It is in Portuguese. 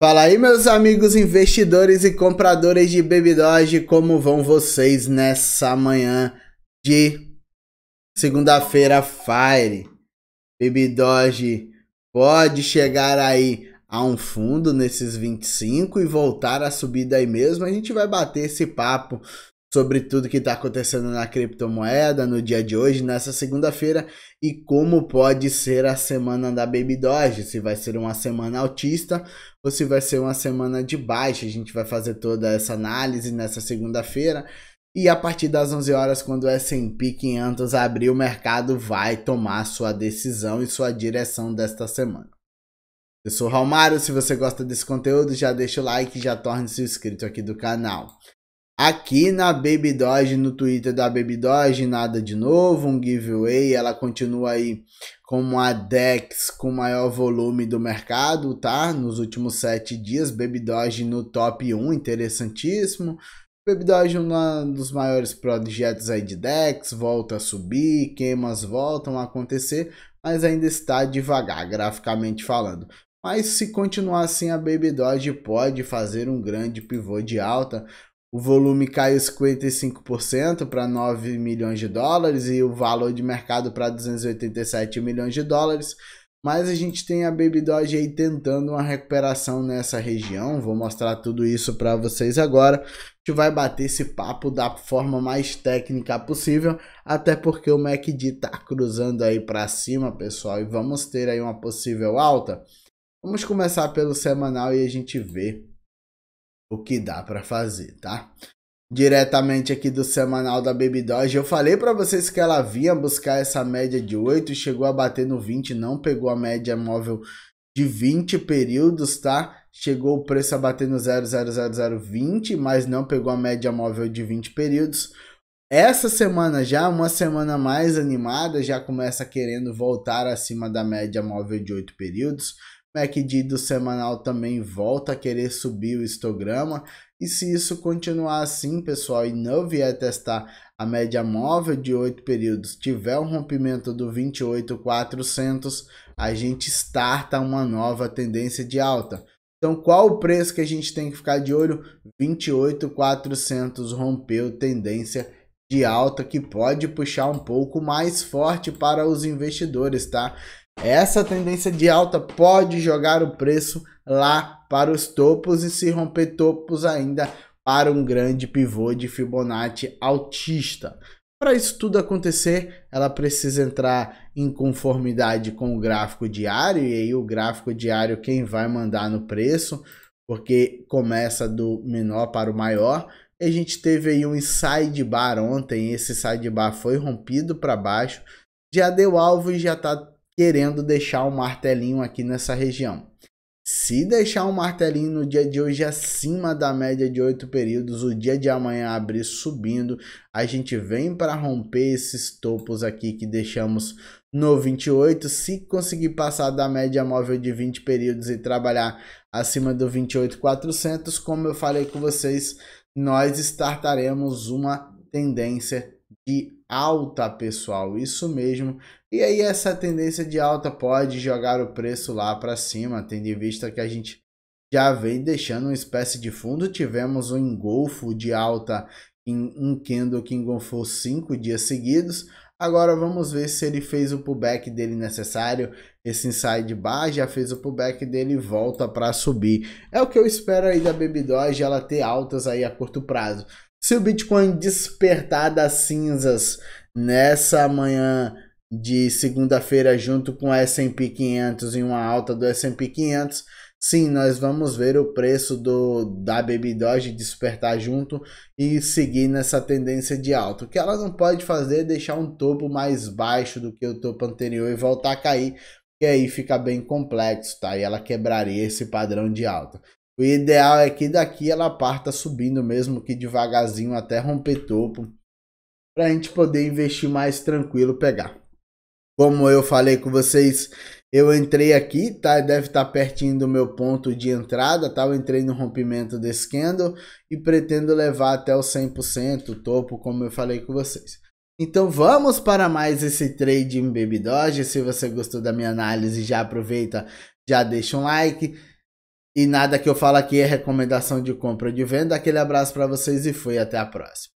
Fala aí, meus amigos investidores e compradores de Baby Doge, como vão vocês nessa manhã de segunda-feira Fire? Baby Doge pode chegar aí a um fundo nesses 25 e voltar a subir daí mesmo. A gente vai bater esse papo sobre tudo que está acontecendo na criptomoeda no dia de hoje, nessa segunda-feira, e como pode ser a semana da Baby Doge, se vai ser uma semana altista ou se vai ser uma semana de baixa. A gente vai fazer toda essa análise nessa segunda-feira. E a partir das 11 horas, quando o S&P 500 abrir, o mercado vai tomar sua decisão e sua direção desta semana. Eu sou o Raul Mário, se você gosta desse conteúdo, já deixa o like e já torne-se inscrito aqui do canal. Aqui na Baby Doge, no Twitter da Baby Doge, nada de novo, um giveaway, ela continua aí como a DEX com maior volume do mercado, tá? Nos últimos sete dias, Baby Doge no top 1, interessantíssimo. Baby Doge, um dos maiores projetos aí de DEX, volta a subir, queimas voltam a acontecer, mas ainda está devagar, graficamente falando. Mas se continuar assim, a Baby Doge pode fazer um grande pivô de alta, o volume caiu 55% para 9 milhões de dólares e o valor de mercado para 287 milhões de dólares. Mas a gente tem a Baby Doge aí tentando uma recuperação nessa região. Vou mostrar tudo isso para vocês agora. A gente vai bater esse papo da forma mais técnica possível, até porque o MACD está cruzando aí para cima, pessoal, e vamos ter aí uma possível alta. Vamos começar pelo semanal e a gente vê o que dá para fazer, tá? Diretamente aqui do semanal da Baby Doge, eu falei para vocês que ela vinha buscar essa média de 8, chegou a bater no 20, não pegou a média móvel de 20 períodos, tá? Chegou o preço a bater no 0,00020, mas não pegou a média móvel de 20 períodos. Essa semana já, uma semana mais animada, já começa querendo voltar acima da média móvel de 8 períodos. Né, do semanal também volta a querer subir o histograma. E se isso continuar assim, pessoal, e não vier testar a média móvel de 8 períodos, tiver um rompimento do 28,400, a gente starta uma nova tendência de alta. Então, qual o preço que a gente tem que ficar de olho? 28,400 rompeu tendência de alta que pode puxar um pouco mais forte para os investidores, tá? Essa tendência de alta pode jogar o preço lá para os topos e se romper topos ainda para um grande pivô de Fibonacci altista. Para isso tudo acontecer, ela precisa entrar em conformidade com o gráfico diário e aí o gráfico diário quem vai mandar no preço, porque começa do menor para o maior. E a gente teve aí um sidebar ontem, esse sidebar foi rompido para baixo, já deu alvo e já está querendo deixar um martelinho aqui nessa região. Se deixar um martelinho no dia de hoje acima da média de oito períodos, o dia de amanhã abrir subindo, a gente vem para romper esses topos aqui que deixamos no 28. Se conseguir passar da média móvel de 20 períodos e trabalhar acima do 28,400, como eu falei com vocês, nós startaremos uma tendência de alta, pessoal, isso mesmo. E aí essa tendência de alta pode jogar o preço lá para cima, tendo em vista que a gente já vem deixando uma espécie de fundo. Tivemos um engolfo de alta em um candle que engolfou cinco dias seguidos. Agora vamos ver se ele fez o pullback dele necessário. Esse inside bar já fez o pullback dele e volta para subir. É o que eu espero aí da Baby Doge, ela ter altas aí a curto prazo. Se o Bitcoin despertar das cinzas nessa manhã de segunda-feira junto com o S&P 500 em uma alta do S&P 500, sim, nós vamos ver o preço do da Baby Doge despertar junto e seguir nessa tendência de alta. O que ela não pode fazer é deixar um topo mais baixo do que o topo anterior e voltar a cair, que aí fica bem complexo, tá? E ela quebraria esse padrão de alta. O ideal é que daqui ela parta subindo mesmo que devagarzinho até romper topo, para a gente poder investir mais tranquilo, pegar. Como eu falei com vocês, eu entrei aqui, tá? Deve estar tá pertinho do meu ponto de entrada, tá? Eu entrei no rompimento desse candle e pretendo levar até o 100%, o topo, como eu falei com vocês. Então vamos para mais esse trade em Baby Doge. Se você gostou da minha análise, já aproveita, já deixa um like e nada que eu falo aqui é recomendação de compra ou de venda. Aquele abraço para vocês e fui até a próxima.